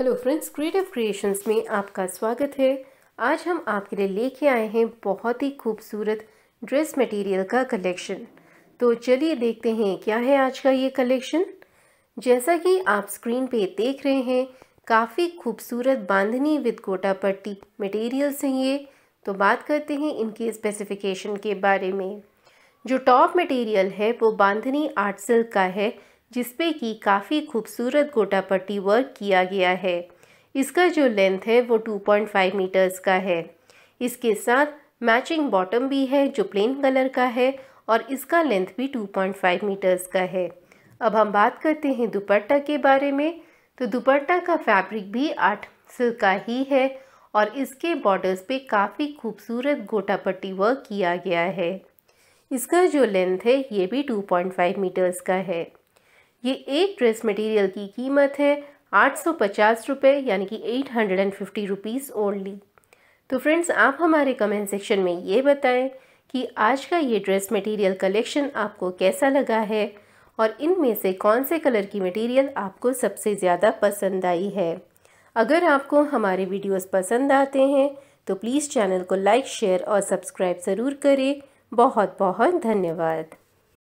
hello friends creative creations में आपका स्वागत है आज हम आपके लिए लेके आए हैं बहुत ही खूबसूरत ड्रेस मटेरियल का कलेक्शन तो चलिए देखते हैं क्या है आज का ये कलेक्शन जैसा कि आप स्क्रीन पे देख रहे हैं काफ़ी खूबसूरत बांधनी विद कोटा पट्टी मटेरियल्स हैं ये तो बात करते हैं इनके स्पेसिफिकेशन के बारे में जो टॉप मटेरियल है वो बांधनी आर्ट सिल्क का है जिसपे कि काफ़ी खूबसूरत गोटापट्टी वर्क किया गया है इसका जो लेंथ है वो 2.5 मीटर्स का है इसके साथ मैचिंग बॉटम भी है जो प्लेन कलर का है और इसका लेंथ भी 2.5 मीटर्स का है अब हम बात करते हैं दुपट्टा के बारे में तो दुपट्टा का फैब्रिक भी आठ सिल्क का ही है और इसके बॉर्डर्स पे काफ़ी खूबसूरत गोटापट्टी वर्क किया गया है इसका जो लेंथ है ये भी 2.5 मीटर्स का है ये एक ड्रेस मटेरियल की कीमत है आठ सौ पचास रुपये यानी कि eight hundred and fifty rupees only तो फ्रेंड्स आप हमारे कमेंट सेक्शन में ये बताएं कि आज का ये ड्रेस मटेरियल कलेक्शन आपको कैसा लगा है और इनमें से कौन से कलर की मटेरियल आपको सबसे ज़्यादा पसंद आई है अगर आपको हमारे वीडियोस पसंद आते हैं तो प्लीज़ चैनल को लाइक शेयर और सब्सक्राइब ज़रूर करें बहुत बहुत धन्यवाद